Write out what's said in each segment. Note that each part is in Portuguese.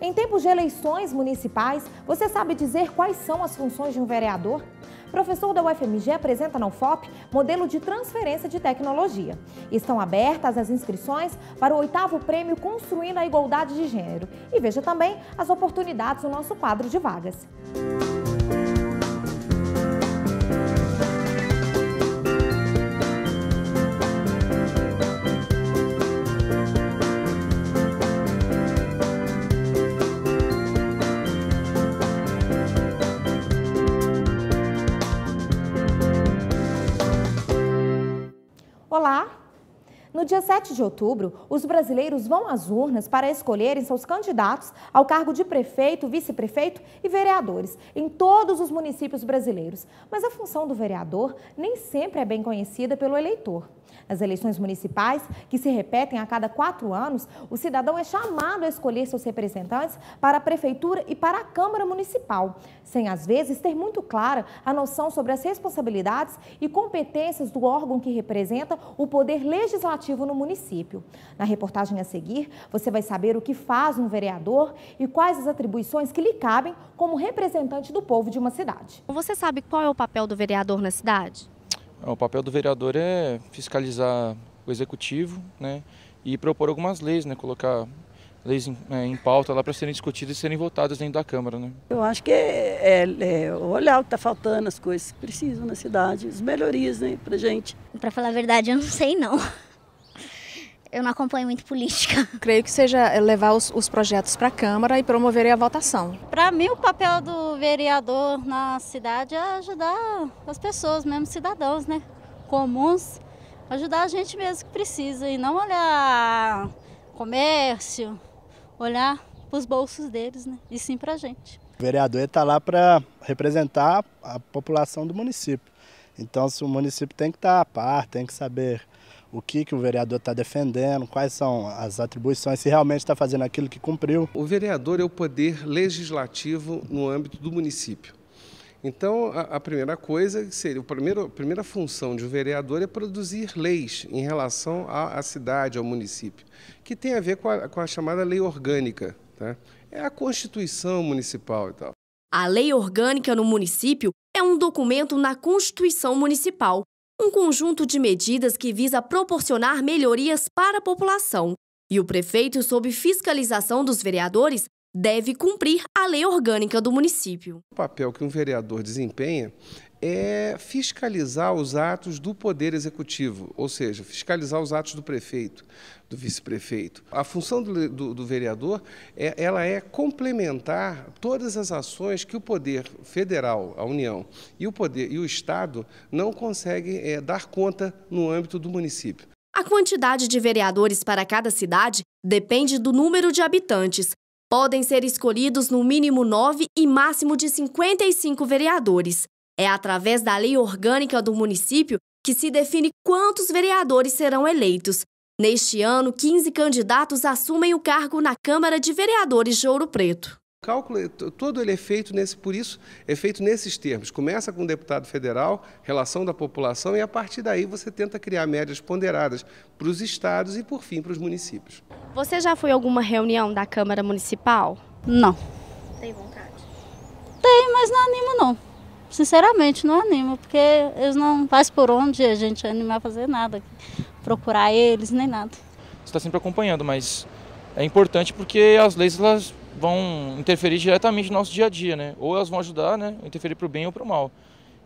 Em tempos de eleições municipais, você sabe dizer quais são as funções de um vereador? Professor da UFMG apresenta na UFOP modelo de transferência de tecnologia. Estão abertas as inscrições para o oitavo prêmio Construindo a Igualdade de Gênero. E veja também as oportunidades no nosso quadro de vagas. No dia 7 de outubro, os brasileiros vão às urnas para escolherem seus candidatos ao cargo de prefeito, vice-prefeito e vereadores em todos os municípios brasileiros. Mas a função do vereador nem sempre é bem conhecida pelo eleitor. Nas eleições municipais, que se repetem a cada quatro anos, o cidadão é chamado a escolher seus representantes para a Prefeitura e para a Câmara Municipal, sem às vezes ter muito clara a noção sobre as responsabilidades e competências do órgão que representa o poder legislativo no município. Na reportagem a seguir, você vai saber o que faz um vereador e quais as atribuições que lhe cabem como representante do povo de uma cidade. Você sabe qual é o papel do vereador na cidade? É, o papel do vereador é fiscalizar o executivo né, e propor algumas leis, né, colocar leis em, é, em pauta lá para serem discutidas e serem votadas dentro da Câmara. Né? Eu acho que é, é, é olhar o que está faltando, as coisas que precisam na cidade, as melhorias né, para gente. Para falar a verdade, eu não sei não eu não acompanho muito política. Creio que seja levar os, os projetos para a Câmara e promover a votação. Para mim, o papel do vereador na cidade é ajudar as pessoas, mesmo cidadãos, né? Comuns, ajudar a gente mesmo que precisa e não olhar comércio, olhar para os bolsos deles, né? E sim para a gente. O vereador está lá para representar a população do município. Então, se o município tem que estar tá a par, tem que saber o que, que o vereador está defendendo, quais são as atribuições, se realmente está fazendo aquilo que cumpriu. O vereador é o poder legislativo no âmbito do município. Então, a, a primeira coisa seria, a primeira, a primeira função de um vereador é produzir leis em relação à, cidade, ao município, que tem a ver com a, com a chamada lei orgânica. Tá? É a Constituição Municipal e tal. A lei orgânica no município é um documento na Constituição Municipal um conjunto de medidas que visa proporcionar melhorias para a população. E o prefeito, sob fiscalização dos vereadores, deve cumprir a lei orgânica do município. O papel que um vereador desempenha é fiscalizar os atos do Poder Executivo, ou seja, fiscalizar os atos do prefeito, do vice-prefeito. A função do, do, do vereador é, ela é complementar todas as ações que o Poder Federal, a União e o Poder e o Estado não conseguem é, dar conta no âmbito do município. A quantidade de vereadores para cada cidade depende do número de habitantes. Podem ser escolhidos no mínimo nove e máximo de 55 vereadores. É através da lei orgânica do município que se define quantos vereadores serão eleitos. Neste ano, 15 candidatos assumem o cargo na Câmara de Vereadores de Ouro Preto. O cálculo é todo ele é feito nesse, por isso é feito nesses termos. Começa com o deputado federal, relação da população e a partir daí você tenta criar médias ponderadas para os estados e por fim para os municípios. Você já foi a alguma reunião da Câmara Municipal? Não. Tem vontade? Tem, mas não é animo não sinceramente, não animo, porque eles não faz por onde a gente animar a fazer nada, procurar eles, nem nada. Você está sempre acompanhando, mas é importante porque as leis elas vão interferir diretamente no nosso dia a dia, né? Ou elas vão ajudar, né? Interferir para o bem ou para o mal.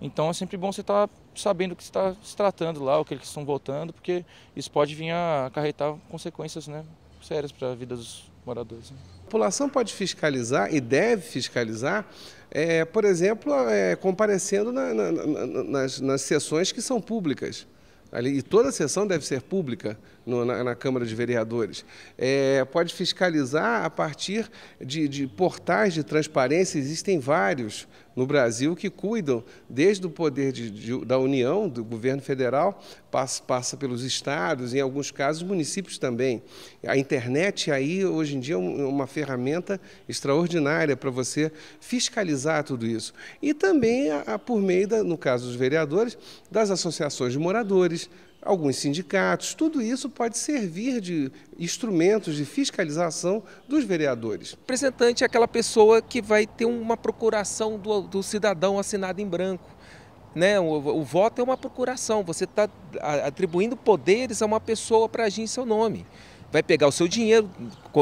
Então é sempre bom você estar tá sabendo o que está se tratando lá, o que eles estão votando, porque isso pode vir a acarretar consequências né, sérias para a vida dos, moradores. Né? A população pode fiscalizar e deve fiscalizar, é, por exemplo, é, comparecendo na, na, na, nas, nas sessões que são públicas. Ali, e toda sessão deve ser pública, no, na, na, Câmara de Vereadores. É, pode fiscalizar a partir de, de portais de transparência, existem vários no Brasil que cuidam desde o poder de, de, da União, do governo federal, passa, passa, pelos estados, em alguns casos municípios também. A internet aí hoje em dia é, é uma ferramenta extraordinária para você fiscalizar tudo isso. E também a, a, por meio, da, no caso dos vereadores, das associações de moradores, alguns sindicatos, tudo isso pode servir de instrumentos de fiscalização dos vereadores. O representante é aquela pessoa que vai ter uma procuração do, do cidadão assinada em branco. Né? O, o, voto é uma procuração, você está atribuindo poderes a uma pessoa para agir em seu nome. Vai pegar o seu dinheiro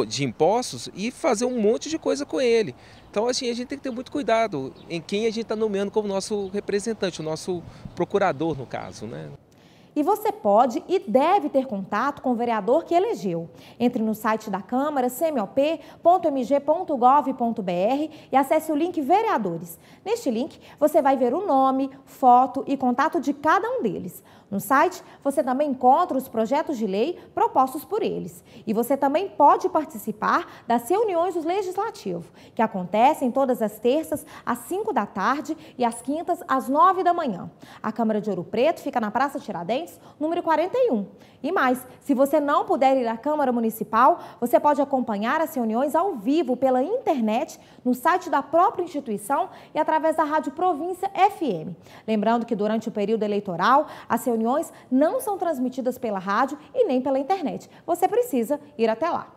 de impostos e fazer um monte de coisa com ele. Então, assim, a gente tem que ter muito cuidado em quem a gente está nomeando como nosso representante, o nosso procurador, no caso. Né? E você pode e deve ter contato com o vereador que elegeu. Entre no site da Câmara, cmop.mg.gov.br e acesse o link Vereadores. Neste link, você vai ver o nome, foto e contato de cada um deles. No site, você também encontra os projetos de lei propostos por eles. E você também pode participar das reuniões do Legislativo, que acontecem todas as terças às 5 da tarde e às quintas às 9 da manhã. A Câmara de Ouro Preto fica na Praça Tiradentes, número 41. E mais, se você não puder ir à Câmara Municipal, você pode acompanhar as reuniões ao vivo pela internet, no site da própria instituição e através da Rádio Província FM. Lembrando que durante o período eleitoral, as reuniões reuniões não são transmitidas pela rádio e nem pela internet. Você precisa ir até lá.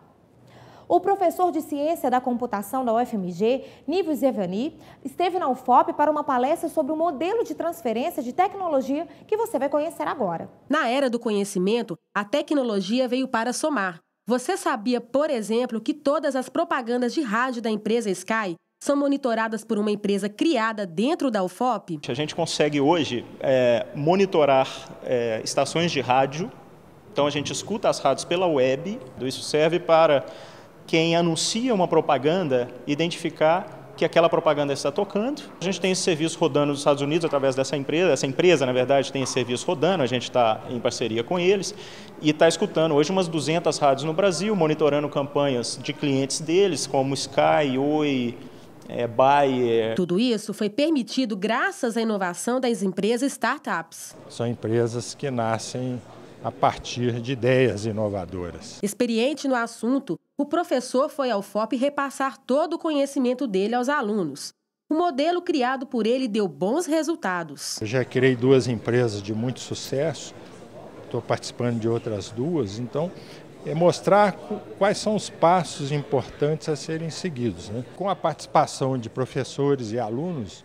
O professor de Ciência da Computação da UFMG, Nível Zevani, esteve na UFOP para uma palestra sobre o modelo de transferência de tecnologia que você vai conhecer agora. Na era do conhecimento, a tecnologia veio para somar. Você sabia, por exemplo, que todas as propagandas de rádio da empresa Sky são monitoradas por uma empresa criada dentro da UFOP? A gente consegue hoje é, monitorar é, estações de rádio, então a gente escuta as rádios pela web, então, isso serve para quem anuncia uma propaganda identificar que aquela propaganda está tocando. A gente tem esse serviço rodando nos Estados Unidos através dessa empresa. Essa empresa, na verdade, tem esse serviço rodando, a gente está em parceria com eles e está escutando hoje umas 200 rádios no Brasil, monitorando campanhas de clientes deles, como Sky, Oi, é, Bayer. Tudo isso foi permitido graças à inovação das empresas startups. São empresas que nascem a partir de ideias inovadoras. Experiente no assunto, o professor foi ao FOP repassar todo o conhecimento dele aos alunos. O modelo criado por ele deu bons resultados. Eu já criei duas empresas de muito sucesso, estou participando de outras duas, então é mostrar quais são os passos importantes a serem seguidos. Né? Com a participação de professores e alunos,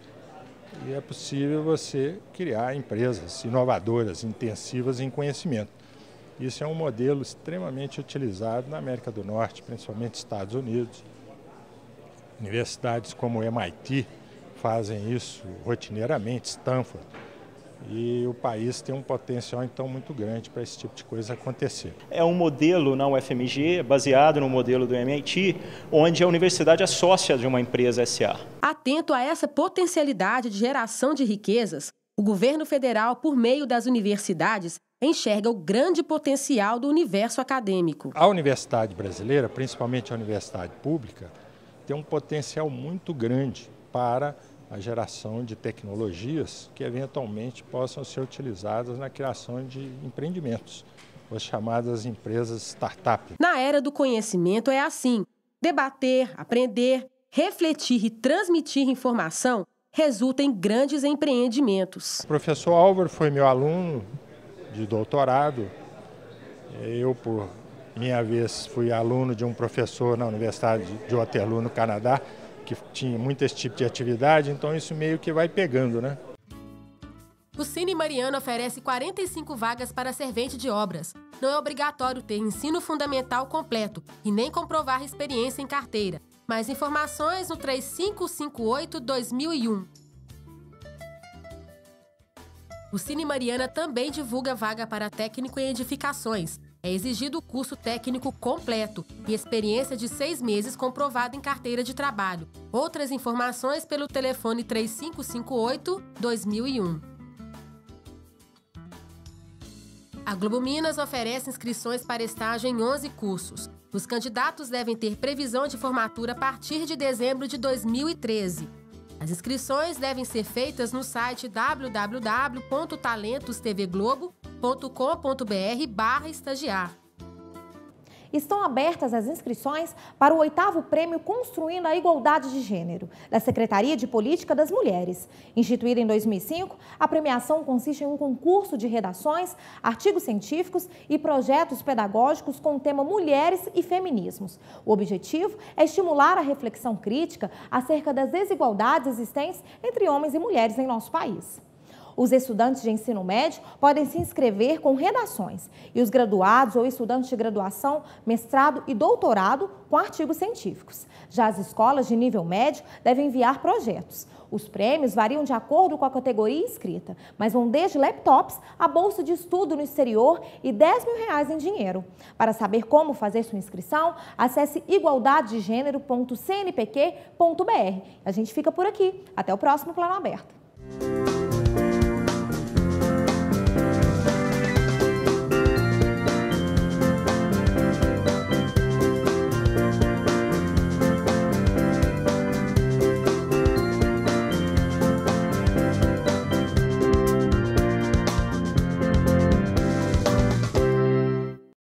é possível você criar empresas inovadoras, intensivas em conhecimento. Isso é um modelo extremamente utilizado na América do Norte, principalmente Estados Unidos. Universidades como MIT fazem isso rotineiramente, Stanford e o país tem um potencial então muito grande para esse tipo de coisa acontecer. É um modelo na UFMG, baseado no modelo do MIT, onde a universidade é sócia de uma empresa SA. Atento a essa potencialidade de geração de riquezas, o governo federal, por meio das universidades, enxerga o grande potencial do universo acadêmico. A universidade brasileira, principalmente a universidade pública, tem um potencial muito grande para a geração de tecnologias que eventualmente possam ser utilizadas na criação de empreendimentos, as chamadas empresas startup. Na era do conhecimento é assim: debater, aprender, refletir e transmitir informação resulta em grandes empreendimentos. O professor Álvaro foi meu aluno de doutorado. Eu, por minha vez, fui aluno de um professor na Universidade de Waterloo, no Canadá, que tinha muito esse tipo de atividade, então isso meio que vai pegando, né? O Cine Mariano oferece 45 vagas para servente de obras. Não é obrigatório ter ensino fundamental completo e nem comprovar experiência em carteira. Mais informações no 3558-2001. O Cine Mariana também divulga vaga para técnico em edificações. É exigido o curso técnico completo e experiência de seis meses comprovada em carteira de trabalho. Outras informações pelo telefone 3558-2001. A Globo Minas oferece inscrições para estágio em 11 cursos. Os candidatos devem ter previsão de formatura a partir de dezembro de 2013. As inscrições devem ser feitas no site www.talentos.tvglobo.com combr barra estagiar. Estão abertas as inscrições para o oitavo prêmio Construindo a Igualdade de Gênero, da Secretaria de Política das Mulheres. Instituída em 2005, a premiação consiste em um concurso de redações, artigos científicos e projetos pedagógicos com o tema Mulheres e Feminismos. O objetivo é estimular a reflexão crítica acerca das desigualdades existentes entre homens e mulheres em nosso país. Os estudantes de ensino médio podem se inscrever com redações e os graduados ou estudantes de graduação, mestrado e doutorado com artigos científicos. Já as escolas de nível médio devem enviar projetos. Os prêmios variam de acordo com a categoria inscrita, mas vão desde laptops a bolsa de estudo no exterior e 10 mil reais em dinheiro. Para saber como fazer sua inscrição, acesse igualdadegênero.cnpq.br. A gente fica por aqui. Até o próximo Plano Aberto.